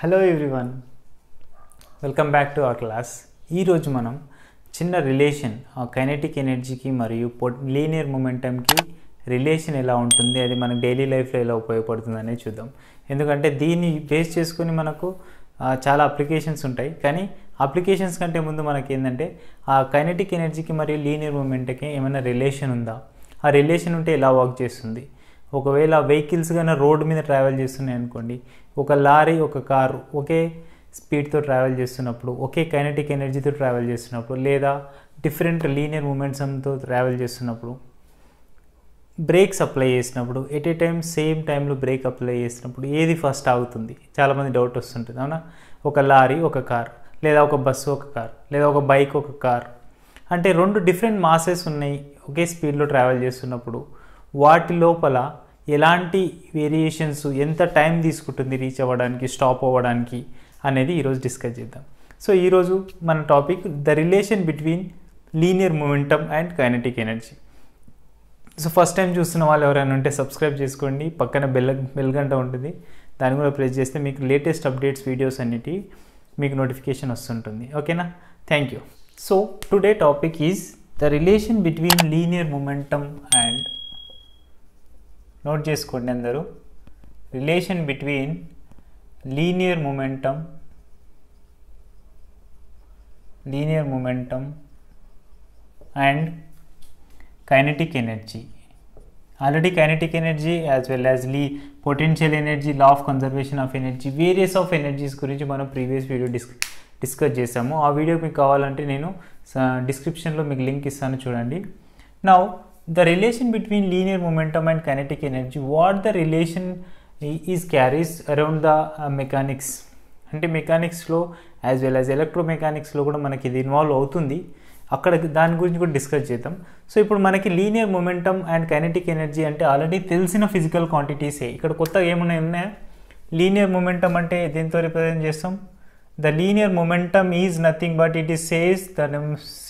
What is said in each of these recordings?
Hello everyone welcome back to our class ఈరోజు మనం చిన్న రిలేషన్ కైనెటిక్ ఎనర్జీకి మరియు పొ లీనియర్ మూమెంటమ్కి రిలేషన్ ఎలా ఉంటుంది అది మన డైలీ లైఫ్లో ఎలా ఉపయోగపడుతుంది అనేది చూద్దాం ఎందుకంటే దీన్ని బేస్ చేసుకుని మనకు చాలా అప్లికేషన్స్ ఉంటాయి కానీ అప్లికేషన్స్ కంటే ముందు మనకి ఏంటంటే ఆ కైనెటిక్ ఎనర్జీకి మరియు లీనియర్ మూమెంట్కి ఏమైనా రిలేషన్ ఉందా ఆ రిలేషన్ ఉంటే ఎలా వర్క్ చేస్తుంది ఒకవేళ వెహికల్స్ కన్నా రోడ్డు మీద ట్రావెల్ చేస్తున్నాయి అనుకోండి ఒక లారీ ఒక కారు ఒకే స్పీడ్తో ట్రావెల్ చేస్తున్నప్పుడు ఒకే కైనటిక్ ఎనర్జీతో ట్రావెల్ చేస్తున్నప్పుడు లేదా డిఫరెంట్ లీనియర్ మూమెంట్స్తో ట్రావెల్ చేస్తున్నప్పుడు బ్రేక్స్ అప్లై చేసినప్పుడు ఎట్ ఏ టైం సేమ్ టైంలో బ్రేక్ అప్లై చేసినప్పుడు ఏది ఫస్ట్ ఆగుతుంది చాలామంది డౌట్ వస్తుంటుంది అవునా ఒక లారీ ఒక కార్ లేదా ఒక బస్సు ఒక కార్ లేదా ఒక బైక్ ఒక కార్ అంటే రెండు డిఫరెంట్ మాసెస్ ఉన్నాయి ఒకే స్పీడ్లో ట్రావెల్ చేస్తున్నప్పుడు వాటి లోపల ఎలాంటి వేరియేషన్స్ ఎంత టైం తీసుకుంటుంది రీచ్ అవ్వడానికి స్టాప్ అవ్వడానికి అనేది ఈరోజు డిస్కస్ చేద్దాం సో ఈరోజు మన topic the relation between linear momentum and kinetic energy so first time చూస్తున్న వాళ్ళు ఎవరైనా ఉంటే సబ్స్క్రైబ్ చేసుకోండి పక్కన బెల్ బెల్ గంట ఉంటుంది దాని కూడా ప్రెస్ చేస్తే మీకు లేటెస్ట్ అప్డేట్స్ వీడియోస్ అన్నిటి మీకు నోటిఫికేషన్ వస్తుంటుంది ఓకేనా thank you so today topic is the relation between linear momentum and note చేసుకోండి అందరూ relation between linear momentum linear momentum and kinetic energy already kinetic energy as well as లీ potential energy law of conservation of energy various of energies గురించి మనం previous video డిస్ discuss చేసాము ఆ video మీకు కావాలంటే నేను డిస్క్రిప్షన్లో మీకు లింక్ ఇస్తాను చూడండి now the relation between linear momentum and kinetic energy what the relation is carries around the uh, mechanics అంటే మెకానిక్స్లో యాజ్ వెల్ యాజ్ ఎలక్ట్రోమెకానిక్స్లో కూడా మనకి ఇది ఇన్వాల్వ్ అవుతుంది అక్కడ దాని గురించి కూడా డిస్కస్ చేద్దాం సో ఇప్పుడు మనకి linear momentum and kinetic energy అంటే ఆల్రెడీ తెలిసిన ఫిజికల్ క్వాంటిటీసే ఇక్కడ కొత్తగా ఏమైనా ఉన్నాయా లీనియర్ మొమెంటమ్ అంటే దేంతో రిప్రజెంట్ చేస్తాం the linear momentum is nothing but it is says the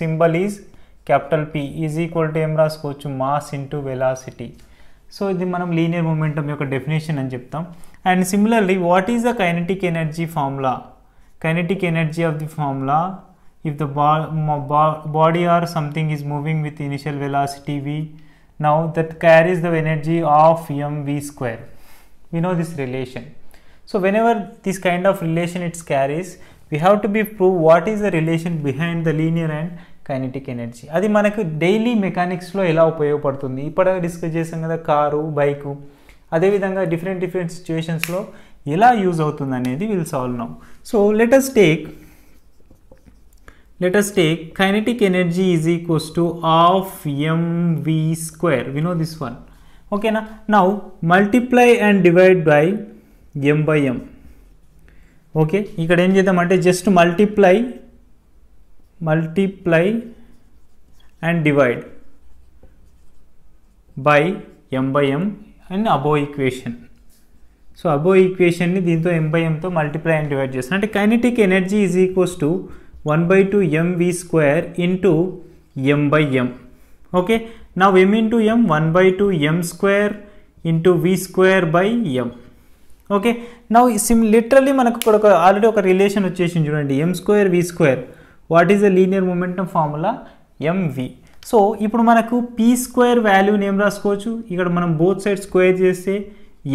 symbol is capital P is equal to m రాసుకోవచ్చు mass into velocity. So ఇది linear momentum. మూమెంటం యొక్క డెఫినేషన్ అని చెప్తాం and similarly what is the Kinetic energy formula kinetic energy of the if the body or something is moving with initial velocity v now that carries the energy of mv square we know this relation so whenever this kind of relation it carries we have to be prove what is the relation behind the linear and kinetic energy అది మనకు daily మెకానిక్స్లో ఎలా ఉపయోగపడుతుంది ఇప్పటిదాకా discuss చేసాం కదా car bike అదేవిధంగా different different సిచ్యువేషన్స్లో ఎలా యూజ్ అవుతుంది అనేది will solve now so let's take let's take kinetic energy is equals to of v square వినో దిస్ వన్ ఓకేనా now multiply and divide by m by m okay ఇక్కడ ఏం చేద్దామంటే just multiply multiply and divide by m by m and above equation so above ఈక్వేషన్ని దీంతో m by ఎంతో multiply and divide చేస్తాను అంటే kinetic energy is equals to one by two m v square into m by m okay నా m into m one by two m square into v square by m okay నా similarly మనకు ఇక్కడ ఒక already ఒక relation వచ్చేసింది చూడండి m square v square what is the linear momentum formula m v so ఇప్పుడు మనకు పీ స్క్వేర్ వాల్యూని ఏం రాసుకోవచ్చు ఇక్కడ మనం బోత్ సైడ్ స్క్వేర్ చేస్తే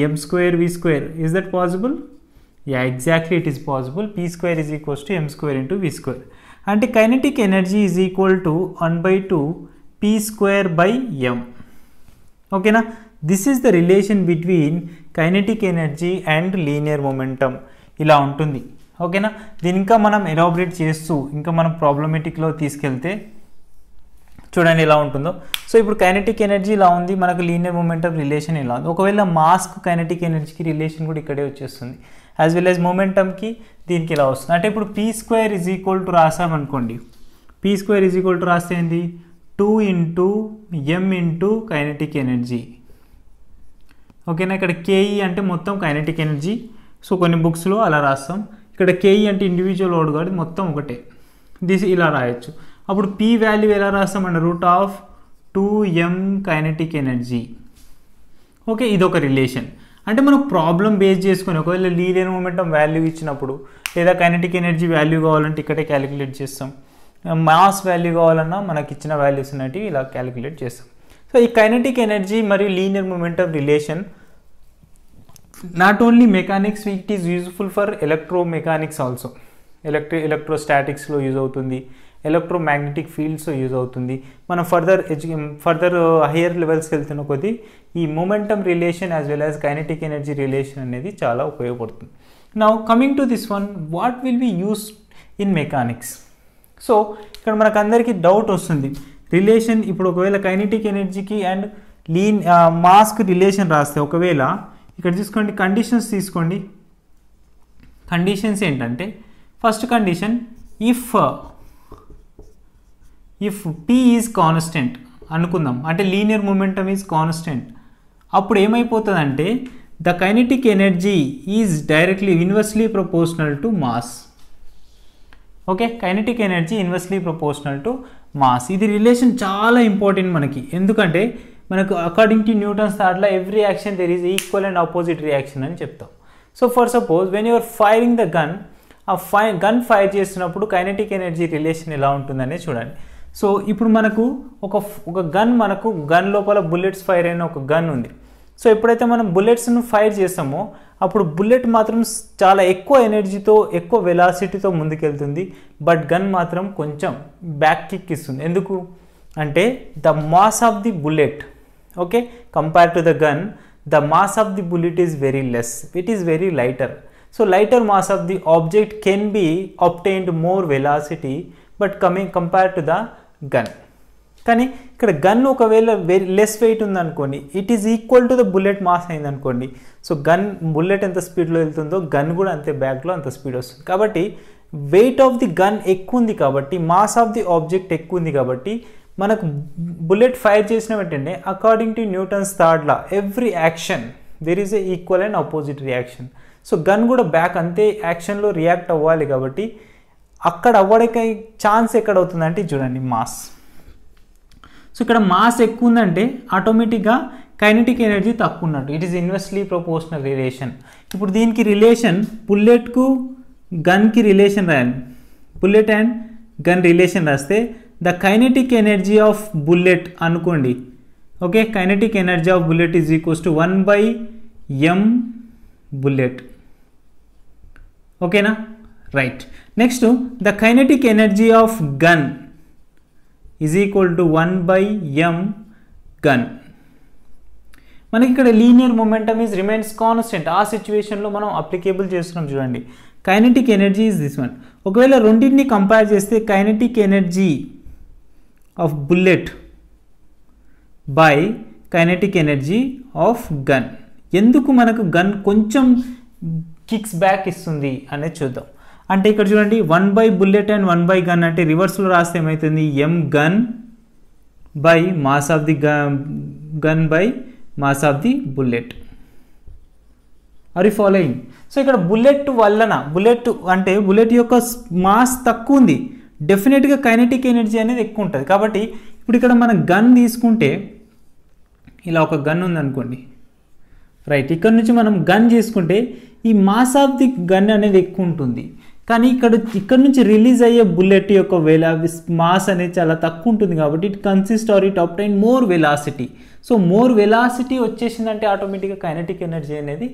m square v square is that possible yeah exactly it is possible p square is equals to m square into v square అంటే kinetic energy is equal to one by two p square by m ఓకేనా this is the relation between kinetic energy and linear momentum ఇలా ఉంటుంది ఓకేనా దీని ఇంకా మనం elaborate చేస్తూ ఇంకా మనం ప్రాబ్లమెటిక్లో తీసుకెళ్తే చూడండి ఎలా ఉంటుందో సో ఇప్పుడు కైనటిక్ ఎనర్జీ ఇలా ఉంది మనకు లీనియర్ మూమెంట్ ఆఫ్ రిలేషన్ ఇలా ఉంది ఒకవేళ మాస్క్ కైనటిక్ ఎనర్జీకి రిలేషన్ కూడా ఇక్కడే వచ్చేస్తుంది యాజ్ వెల్ యాజ్ మూమెంటమ్కి దీనికి ఇలా వస్తుంది అంటే ఇప్పుడు p square is equal to రాసామనుకోండి p square is equal to రాస్తే ఏంది two into m into kinetic energy ఓకేనా ఇక్కడ కేఈ అంటే మొత్తం కైనటిక్ ఎనర్జీ సో కొన్ని బుక్స్లో అలా రాస్తాం ఇక్కడ కేఈ అంటే ఇండివిజువల్ వర్డ్ కాబట్టి మొత్తం ఒకటే దిస్ ఇలా రాయొచ్చు అప్పుడు పీ వాల్యూ ఎలా రాస్తామంటే root of two m kinetic energy okay ఇదొక రిలేషన్ అంటే మనం ప్రాబ్లం బేస్ చేసుకొని ఒకవేళ లీనియర్ మూమెంటం వాల్యూ ఇచ్చినప్పుడు లేదా కైనటిక్ ఎనర్జీ వాల్యూ కావాలంటే ఇక్కడే క్యాలిక్యులేట్ చేస్తాం మాస్ వాల్యూ కావాలన్నా మనకి ఇచ్చిన వాల్యూస్ అనేటివి ఇలా క్యాలిక్యులేట్ చేస్తాం సో ఈ కైనటిక్ ఎనర్జీ మరియు linear moment of relation not only mechanics mechanics is is for electro mechanics also electric ఎలక్ట్రోస్టాటిక్స్లో యూజ్ అవుతుంది ఎలక్ట్రో ఎలక్ట్రోమాగ్నెటిక్ ఫీల్డ్స్లో యూజ్ అవుతుంది మనం ఫర్దర్ ఎడ్యు ఫర్దర్ హయ్యర్ లెవెల్స్కి వెళ్తున్న కొద్దీ ఈ momentum relation as well as kinetic energy relation అనేది చాలా ఉపయోగపడుతుంది now coming to this one what will be use in mechanics so ఇక్కడ మనకు అందరికీ డౌట్ వస్తుంది రిలేషన్ ఇప్పుడు ఒకవేళ కైనెటిక్ ఎనర్జీకి అండ్ లీన్ మాస్క్ రిలేషన్ రాస్తే ఒకవేళ ఇక్కడ చూసుకోండి కండిషన్స్ తీసుకోండి కండిషన్స్ ఏంటంటే first condition if if p is constant అనుకుందాం అంటే లీనియర్ మూమెంటమ్ ఈజ్ కాన్స్టెంట్ అప్పుడు ఏమైపోతుందంటే the kinetic energy is directly inversely proportional to mass okay kinetic energy inversely proportional to mass ఇది రిలేషన్ చాలా ఇంపార్టెంట్ మనకి ఎందుకంటే మనకు అకార్డింగ్ టు న్యూటన్స్ థాట్లో every action there is equal and opposite reaction అని చెప్తాం so for suppose when you're firing the gun ah ఫై gun fire చేస్తున్నప్పుడు కైనెటిక్ ఎనర్జీ రిలేషన్ ఎలా ఉంటుందనే చూడండి సో ఇప్పుడు మనకు ఒక ఒక గన్ మనకు గన్ లోపల బుల్లెట్స్ ఫైర్ అయిన ఒక గన్ ఉంది సో ఎప్పుడైతే మనం బుల్లెట్స్ను ఫైర్ చేస్తామో అప్పుడు బుల్లెట్ మాత్రం చాలా ఎక్కువ ఎనర్జీతో ఎక్కువ వెలాసిటీతో ముందుకెళ్తుంది బట్ గన్ మాత్రం కొంచెం బ్యాక్ కిక్ ఇస్తుంది ఎందుకు అంటే the mass of the bullet okay compared to the gun the mass of the bullet is very less it is very lighter so lighter mass of the object can be obtained more velocity but coming compared to the gun కానీ ఇక్కడ gun ఒకవేళ very less weight ఉందనుకోండి it is equal to the bullet mass అయిందనుకోండి so gun bullet ఎంత స్పీడ్లో వెళ్తుందో gun కూడా అంతే బ్యాక్లో అంత స్పీడ్ వస్తుంది కాబట్టి వెయిట్ ఆఫ్ ది గన్ ఎక్కువ ఉంది కాబట్టి మాస్ ఆఫ్ ది ఆబ్జెక్ట్ ఎక్కువ ఉంది కాబట్టి మనకు బుల్లెట్ ఫైర్ చేసిన వెంటనే according to Newton's third every action there is a equal and opposite reaction so gun కూడా బ్యాక్ అంతే యాక్షన్లో రియాక్ట్ అవ్వాలి కాబట్టి అక్కడ అవ్వడానికి ఛాన్స్ ఎక్కడ అవుతుందంటే చూడండి మాస్ సో ఇక్కడ మాస్ ఎక్కువ ఉందంటే ఆటోమేటిక్గా కైనటిక్ ఎనర్జీ తక్కువ ఉన్నట్టు it is inversely proportional relation ఇప్పుడు దీనికి రిలేషన్ బుల్లెట్కు గన్కి రిలేషన్ రాయాలి బుల్లెట్ అండ్ గన్ రిలేషన్ రాస్తే the kinetic energy of bullet అనుకోండి okay kinetic energy of bullet is equals to one by M bullet ఓకేనా right next the kinetic energy of gun is equal to one by M gun మనకి ఇక్కడ linear momentum is remains constant ఆ సిచ్యువేషన్లో మనం applicable చేస్తున్నాం చూడండి kinetic energy is this one ఒకవేళ రెండింటిని కంపేర్ చేస్తే kinetic energy of bullet by kinetic energy of gun ఎందుకు మనకు గన్ కొంచెం కిక్స్ బ్యాక్ ఇస్తుంది అనేది చూద్దాం అంటే ఇక్కడ చూడండి one by bullet and one by gun అంటే రివర్స్లో రాస్తే ఏమవుతుంది M gun by mass of the gun by mass of the bullet are you following so ఇక్కడ బుల్లెట్ వల్లన బుల్లెట్ అంటే బుల్లెట్ యొక్క మాస్ తక్కువ ఉంది డెఫినెట్గా కైనటిక్ ఎనర్జీ అనేది ఎక్కువ ఉంటుంది కాబట్టి ఇప్పుడు ఇక్కడ మనం గన్ తీసుకుంటే ఇలా ఒక గన్ ఉందనుకోండి రైట్ ఇక్కడ నుంచి మనం గన్ చేసుకుంటే ఈ మాస్ ఆఫ్ ది గన్ అనేది ఎక్కువ ఉంటుంది కానీ ఇక్కడ ఇక్కడ నుంచి రిలీజ్ అయ్యే బుల్లెట్ యొక్క వెలా మాస్ అనేది చాలా తక్కువ ఉంటుంది కాబట్టి it consist or it obtain more velocity so more velocity వచ్చేసిందంటే ఆటోమేటిక్గా కైనటిక్ ఎనర్జీ అనేది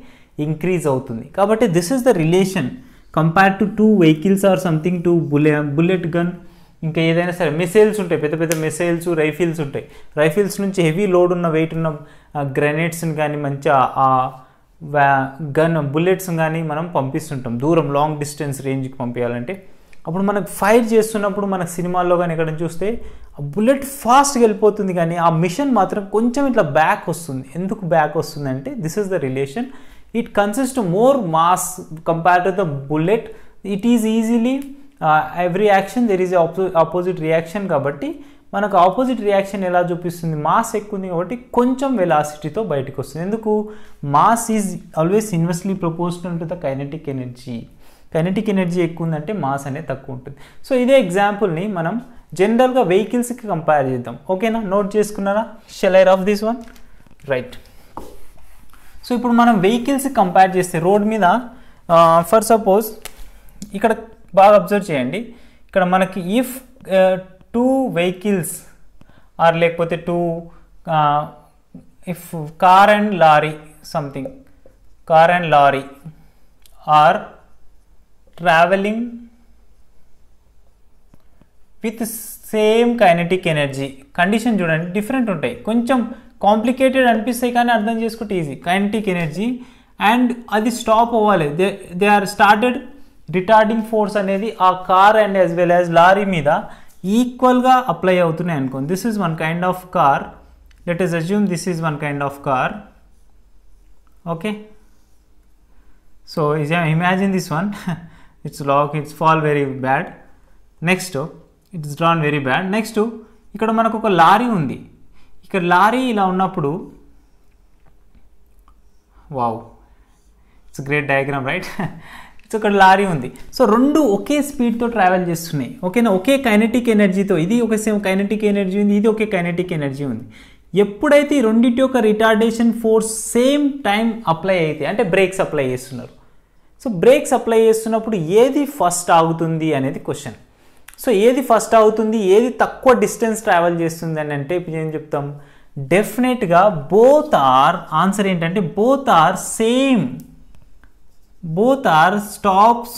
ఇంక్రీజ్ అవుతుంది కాబట్టి this is the relation compare to two vehicles or something to bullet bullet gun ఇంకా ఏదైనా సరే మిసైల్స్ ఉంటాయి పెద్ద పెద్ద మిసైల్స్ రైఫిల్స్ ఉంటాయి రైఫిల్స్ నుంచి హెవీ లోడ్ ఉన్న వెయిట్ ఉన్న గ్రెనేడ్స్ని కానీ మంచిగా గన్ బుల్లెట్స్ కానీ మనం పంపిస్తుంటాం దూరం లాంగ్ డిస్టెన్స్ రేంజ్కి పంపించాలంటే అప్పుడు మనకు ఫైర్ చేస్తున్నప్పుడు మనకు సినిమాల్లో కానీ ఎక్కడ చూస్తే ఆ బుల్లెట్ ఫాస్ట్గా వెళ్ళిపోతుంది కానీ ఆ మిషన్ మాత్రం కొంచెం ఇట్లా బ్యాక్ వస్తుంది ఎందుకు బ్యాక్ వస్తుంది అంటే this is the relation it consist more mass compared to the bullet it is easily uh, action action ఈజ్ is a oppo కాబట్టి మనకు ఆపోజిట్ రియాక్షన్ ఎలా చూపిస్తుంది మాస్ ఎక్కువ ఉంది కాబట్టి కొంచెం వెలాసిటీతో బయటకు వస్తుంది ఎందుకు mass is always inversely proportional to the kinetic energy kinetic energy ఎక్కువ ఉందంటే మాస్ అనేది తక్కువ ఉంటుంది సో ఇదే ఎగ్జాంపుల్ని మనం జనరల్గా వెహికల్స్కి కంపేర్ చేద్దాం ఓకేనా నోట్ చేసుకున్నారా shell of this one right so ఇప్పుడు మనం వెహికల్స్ కంపేర్ చేస్తే రోడ్ మీద ఫర్ సపోజ్ ఇక్కడ బాగా అబ్జర్వ్ చేయండి ఇక్కడ మనకి ఇఫ్ టూ వెహికల్స్ ఆర్ లేకపోతే two if car and lorry something car and lorry are travelling with same kinetic energy condition చూడండి డిఫరెంట్ ఉంటాయి కొంచెం కాంప్లికేటెడ్ అనిపిస్తాయి కానీ అర్థం చేసుకుంటే ఈజీ కైనటిక్ ఎనర్జీ అండ్ అది స్టాప్ అవ్వాలి they they are started retarding force అనేది ఆ car and as well as lorry మీద ఈక్వల్గా అప్లై అవుతున్నాయి అనుకోండి this is one kind of car let is assume this is one kind of car okay so is imagine this one it's lock it's fall very bad next it's drawn very bad next ఇక్కడ మనకు ఒక lorry ఉంది ఇక్కడ lorry ఇలా ఉన్నప్పుడు wow it's great diagram right so ఒక lorry ఉంది so రెండు ఒకే స్పీడ్తో ట్రావెల్ చేస్తున్నాయి ఓకేనా ఒకే కైనెటిక్ ఎనర్జీతో ఇది ఒక సేమ్ కైనెటిక్ ఎనర్జీ ఉంది ఇది ఒకే కైనెటిక్ ఎనర్జీ ఉంది ఎప్పుడైతే ఈ రెండింటి యొక్క retardation force same time apply అయితే అంటే బ్రేక్స్ అప్లై చేస్తున్నారు సో బ్రేక్స్ అప్లై చేస్తున్నప్పుడు ఏది ఫస్ట్ ఆగుతుంది అనేది క్వశ్చన్ సో ఏది ఫస్ట్ అవుతుంది ఏది తక్కువ డిస్టెన్స్ ట్రావెల్ చేస్తుంది అని అంటే ఇప్పుడు ఏం చెప్తాం డెఫినెట్గా బోత్ ఆర్ ఆన్సర్ ఏంటంటే both are same both are stops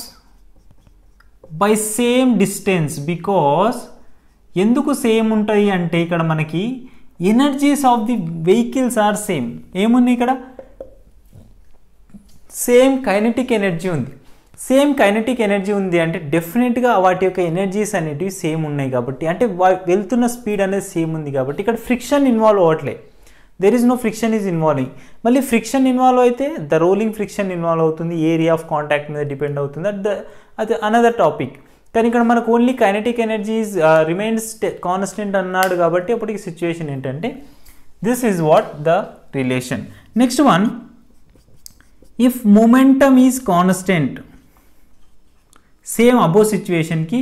by same distance because ఎందుకు సేమ్ ఉంటుంది అంటే ఇక్కడ మనకి energies of the vehicles are same ఏమున్నాయి ఇక్కడ సేమ్ కైనెటిక్ ఎనర్జీ ఉంది సేమ్ కైనటిక్ ఎనర్జీ ఉంది అంటే డెఫినెట్గా వాటి యొక్క ఎనర్జీస్ అనేటివి సేమ్ ఉన్నాయి కాబట్టి అంటే వెళ్తున్న స్పీడ్ అనేది సేమ్ ఉంది కాబట్టి ఇక్కడ ఫ్రిక్షన్ ఇన్వాల్వ్ అవ్వట్లే there is no friction is involving మళ్ళీ ఫ్రిక్షన్ ఇన్వాల్వ్ అయితే ద రోలింగ్ ఫ్రిక్షన్ ఇన్వాల్వ్ అవుతుంది ఏరియా ఆఫ్ కాంటాక్ట్ మీద డిపెండ్ అవుతుంది అట్ ద అది అనదర్ టాపిక్ కానీ ఇక్కడ మనకు only kinetic energies remains constant అన్నాడు కాబట్టి అప్పటికి సిచ్యువేషన్ ఏంటంటే this is what the relation next one if momentum is constant same above సిచ్యువేషన్కి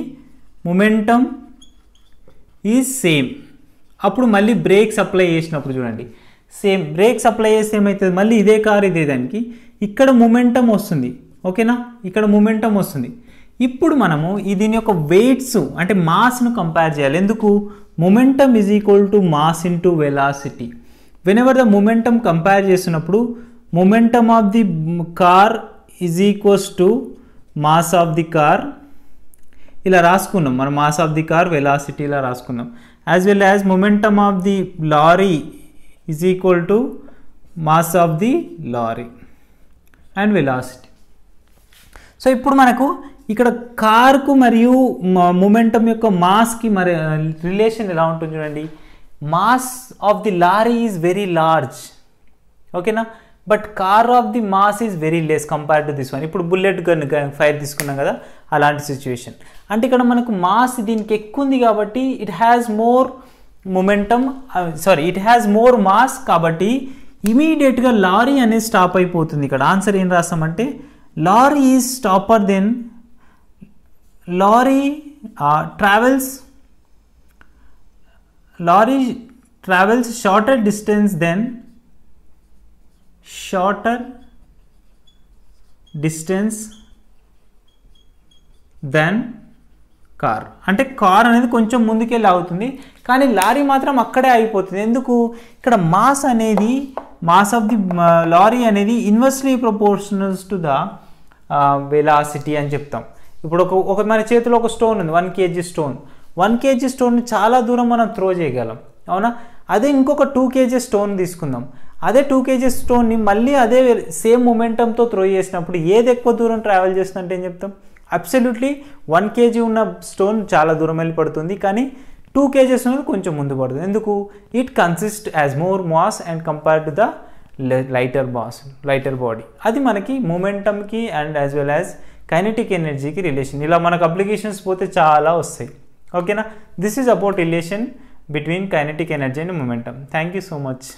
మొమెంటమ్ ఈజ్ సేమ్ అప్పుడు మళ్ళీ బ్రేక్ సప్లై చేసినప్పుడు చూడండి సేమ్ బ్రేక్ సప్లై చేస్తే ఏమవుతుంది మళ్ళీ ఇదే కార్ ఇదే దానికి ఇక్కడ మొమెంటం వస్తుంది ఓకేనా ఇక్కడ మొమెంటం వస్తుంది ఇప్పుడు మనము దీని యొక్క వెయిట్స్ అంటే మాస్ను కంపేర్ చేయాలి ఎందుకు momentum is equal to mass into velocity whenever the momentum compare చేసినప్పుడు momentum of the car is equals to mass of the car ఇలా రాసుకున్నాం మనం mass of the car velocity ఇలా రాసుకున్నాం as well as momentum of the lorry is equal to mass of the lorry and velocity so ఇప్పుడు మనకు ఇక్కడ కార్కు మరియు momentum యొక్క మాస్కి మరి రిలేషన్ ఎలా ఉంటుంది చూడండి mass of the lorry is very large ఓకేనా but car of the mass is very less compare to this one ఇప్పుడు బుల్లెట్ గన్ ఫైర్ తీసుకున్నాం కదా అలాంటి సిచ్యువేషన్ అంటే ఇక్కడ మనకు మాస్ దీనికి ఎక్కువ ఉంది కాబట్టి it has more momentum sorry it has more mass కాబట్టి ఇమీడియట్గా లారీ అనేది స్టాప్ అయిపోతుంది ఇక్కడ ఆన్సర్ ఏం రాస్తామంటే lorry is stopper then lorry travels uh, lorry travels shorter distance then shorter distance then car అంటే కార్ అనేది కొంచెం ముందుకెళ్ళి అవుతుంది కానీ లారీ మాత్రం అక్కడే అయిపోతుంది ఎందుకు ఇక్కడ మాస్ అనేది మాస్ ఆఫ్ ది లారీ అనేది inversely proportionals to the velocity అని చెప్తాం ఇప్పుడు ఒక ఒక మన చేతిలో ఒక స్టోన్ ఉంది one KG stone one KG stone చాలా దూరం మనం త్రో చేయగలం అవునా అదే ఇంకొక టూ కేజీ స్టోన్ తీసుకుందాం అదే టూ కేజీస్ స్టోన్ని మళ్ళీ అదే సేమ్ మూమెంటంతో త్రో చేసినప్పుడు ఏది ఎక్కువ దూరం ట్రావెల్ చేస్తుందంటే ఏం చెప్తాం అబ్సల్యూట్లీ వన్ కేజీ ఉన్న స్టోన్ చాలా దూరం వెళ్ళి పడుతుంది కానీ టూ కేజీస్ ఉన్నది కొంచెం ముందు పడుతుంది ఎందుకు it consist as more mass and compare to the lighter boss lighter body అది మనకి మూమెంటమ్కి and as well as kinetic ఎనర్జీకి రిలేషన్ ఇలా మనకు అప్లికేషన్స్ పోతే చాలా వస్తాయి ఓకేనా this is about relation between kinetic energy and momentum thank you so much